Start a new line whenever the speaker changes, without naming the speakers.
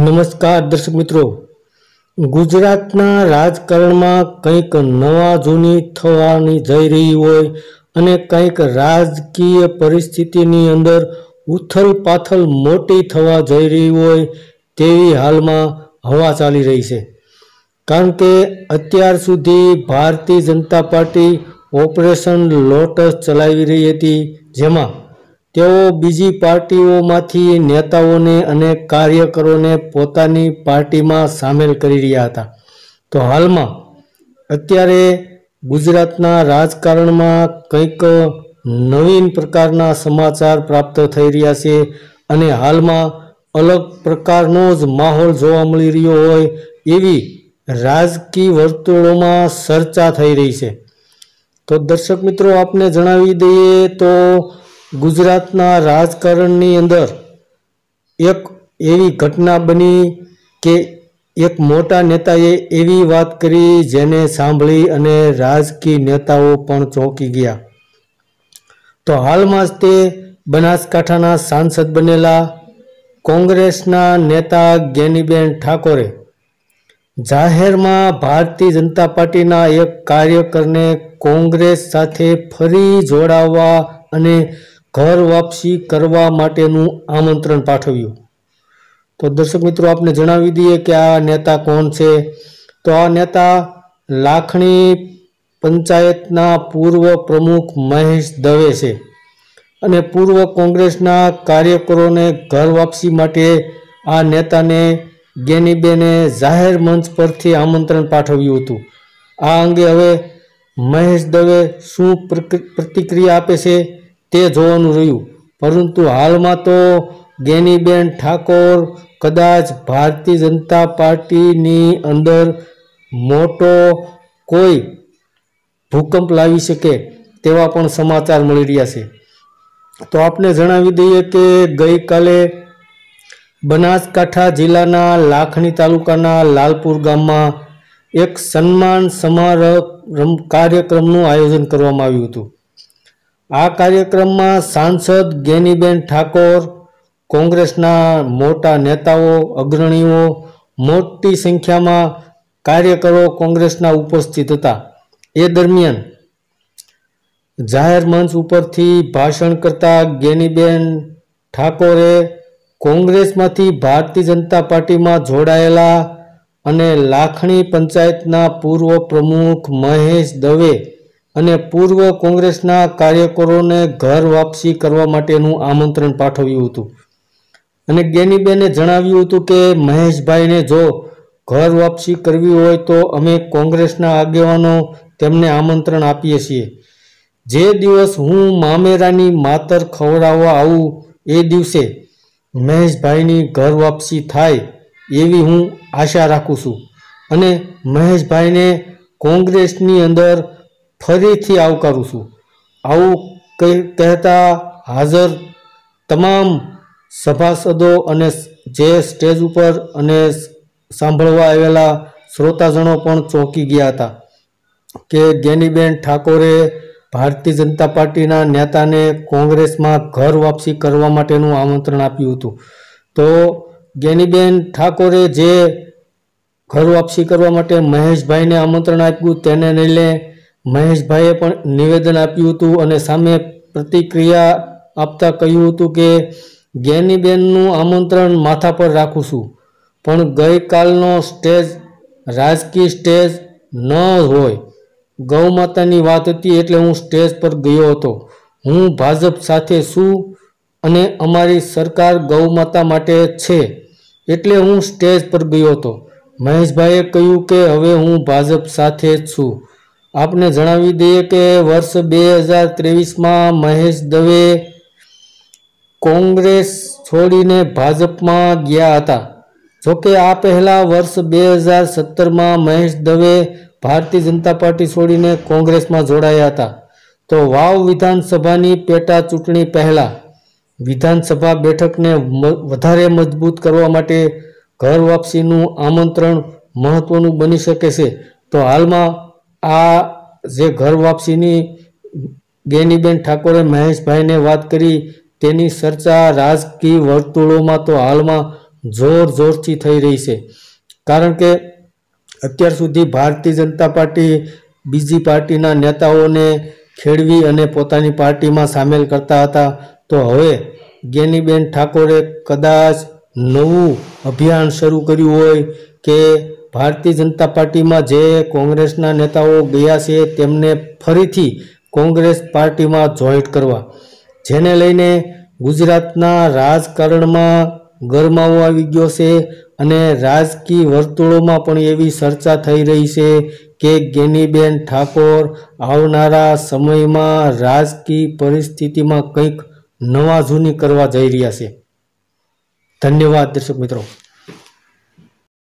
નમસ્કાર દર્શક મિત્રો ગુજરાતના રાજકારણમાં કંઈક નવા જૂની થવાની જઈ રહી હોય અને કંઈક રાજકીય પરિસ્થિતિની અંદર ઉથલ પાથલ મોટી થવા જઈ રહી હોય તેવી હાલમાં હવા ચાલી રહી છે કારણ કે અત્યાર સુધી ભારતીય જનતા પાર્ટી ઓપરેશન લોટસ ચલાવી રહી હતી જેમાં તેઓ બીજી પાર્ટીઓમાંથી નેતાઓને અને કાર્યકરોને પોતાની પાર્ટીમાં સામેલ કરી રહ્યા હતા તો હાલમાં અત્યારે ગુજરાતના રાજકારણમાં કંઈક નવીન પ્રકારના સમાચાર પ્રાપ્ત થઈ રહ્યા છે અને હાલમાં અલગ પ્રકારનો જ માહોલ જોવા મળી રહ્યો હોય એવી રાજકીય વર્તુળોમાં ચર્ચા થઈ રહી છે તો દર્શક મિત્રો આપને જણાવી દઈએ તો ગુજરાતના રાજકારણની અંદર એક એવી ઘટના બની કે એક મોટા નેતાએ એવી વાત કરી જેને સાંભળી અને રાજકીય નેતાઓ પણ ચોંકી ગયા તો હાલમાં જ તે બનાસકાંઠાના સાંસદ બનેલા કોંગ્રેસના નેતા જ્ઞાનીબેન ઠાકોરે જાહેરમાં ભારતીય જનતા પાર્ટીના એક કાર્યકરને કોંગ્રેસ સાથે ફરી જોડાવવા અને ઘર વાપસી કરવા માટેનું આમંત્રણ પાઠવ્યું તો દર્શક મિત્રો આપને જણાવી દઈએ કે આ નેતા કોણ છે તો આ નેતા લાખણી પંચાયતના પૂર્વ પ્રમુખ મહેશ દવે છે અને પૂર્વ કોંગ્રેસના કાર્યકરોને ઘર વાપસી માટે આ નેતાને ગેનીબેને જાહેર મંચ પરથી આમંત્રણ પાઠવ્યું હતું આ અંગે હવે મહેશ દવે શું પ્રતિક્રિયા આપે છે તે જોવાનું રહ્યું પરંતુ હાલમાં તો ગેનીબેન ઠાકોર કદાચ ભારતીય જનતા પાર્ટીની અંદર મોટો કોઈ ભૂકંપ લાવી શકે તેવા પણ સમાચાર મળી રહ્યા છે તો આપને જણાવી દઈએ કે ગઈકાલે બનાસકાંઠા જિલ્લાના લાખણી તાલુકાના લાલપુર ગામમાં એક સન્માન સમારોહ કાર્યક્રમનું આયોજન કરવામાં આવ્યું હતું આ કાર્યક્રમમાં સાંસદ ગેનીબેન ઠાકોર કોંગ્રેસના મોટા નેતાઓ અગ્રણીઓ મોટી સંખ્યામાં કાર્યકરો કોંગ્રેસના ઉપસ્થિત હતા એ દરમિયાન જાહેર મંચ ઉપરથી ભાષણ કરતા ગેનીબેન ઠાકોરે કોંગ્રેસમાંથી ભારતીય જનતા પાર્ટીમાં જોડાયેલા અને લાખણી પંચાયતના પૂર્વ પ્રમુખ મહેશ દવે અને પૂર્વ કોંગ્રેસના કાર્યકરોને ઘર વાપસી કરવા માટેનું આમંત્રણ પાઠવ્યું હતું અને ગેનીબેને જણાવ્યું હતું કે મહેશભાઈને જો ઘર વાપસી કરવી હોય તો અમે કોંગ્રેસના આગેવાનો તેમને આમંત્રણ આપીએ છીએ જે દિવસ હું મામેરાની માતર ખવડાવવા આવું એ દિવસે મહેશભાઈની ઘર વાપસી થાય એવી હું આશા રાખું છું અને મહેશભાઈને કોંગ્રેસની અંદર ફરીથી આવકારું છું આવું કહેતા હાજર તમામ સભાસદો અને જે સ્ટેજ ઉપર અને સાંભળવા આવેલા શ્રોતાજનો પણ ચોંકી ગયા હતા કે જ્ઞાનીબેન ઠાકોરે ભારતીય જનતા પાર્ટીના નેતાને કોંગ્રેસમાં ઘર વાપસી કરવા માટેનું આમંત્રણ આપ્યું હતું તો જ્ઞાનીબેન ઠાકોરે જે ઘર વાપસી કરવા માટે મહેશભાઈને આમંત્રણ આપ્યું તેને લે મહેશભાઈએ પણ નિવેદન આપ્યું હતું અને સામે પ્રતિક્રિયા આપતા કહ્યું હતું કે જ્ઞાનીબેનનું આમંત્રણ માથા પર રાખું છું પણ ગઈકાલનો સ્ટેજ રાજકીય સ્ટેજ ન હોય ગૌમાતાની વાત હતી એટલે હું સ્ટેજ પર ગયો હતો હું ભાજપ સાથે છું અને અમારી સરકાર ગૌમાતા માટે છે એટલે હું સ્ટેજ પર ગયો હતો મહેશભાઈએ કહ્યું કે હવે હું ભાજપ સાથે જ છું આપને જણાવી દઈએ કે વર્ષ બે હજાર ત્રેવીસમાં મહેશ દવે કોંગ્રેસ છોડીને ભાજપમાં ગયા હતા જોકે આ પહેલાં વર્ષ બે હજાર સત્તરમાં મહેશ દવે ભારતીય જનતા પાર્ટી છોડીને કોંગ્રેસમાં જોડાયા હતા તો વાવ વિધાનસભાની પેટા ચૂંટણી પહેલાં વિધાનસભા બેઠકને વધારે મજબૂત કરવા માટે ઘર વાપસીનું આમંત્રણ મહત્વનું બની શકે છે તો હાલમાં આ જે ઘર વાપસીની ગેનીબેન ઠાકોરે મહેશભાઈને વાત કરી તેની ચર્ચા રાજકીય વર્તુળોમાં તો હાલમાં જોર જોરથી થઈ રહી છે કારણ કે અત્યાર સુધી ભારતીય જનતા પાર્ટી બીજી પાર્ટીના નેતાઓને ખેડવી અને પોતાની પાર્ટીમાં સામેલ કરતા હતા તો હવે ગેનીબેન ઠાકોરે કદાચ નવું અભિયાન શરૂ કર્યું હોય કે ભારતીય જનતા પાર્ટીમાં જે કોંગ્રેસના નેતાઓ ગયા છે તેમને ફરીથી કોંગ્રેસ પાર્ટીમાં જોઈન્ટ કરવા જેને લઈને ગુજરાતના રાજકારણમાં ગરમાવો આવી ગયો છે અને રાજકીય વર્તુળોમાં પણ એવી ચર્ચા થઈ રહી છે કે ગેનીબેન ઠાકોર આવનારા સમયમાં રાજકીય પરિસ્થિતિમાં કંઈક નવા જૂની કરવા જઈ રહ્યા છે ધન્યવાદ દર્શક મિત્રો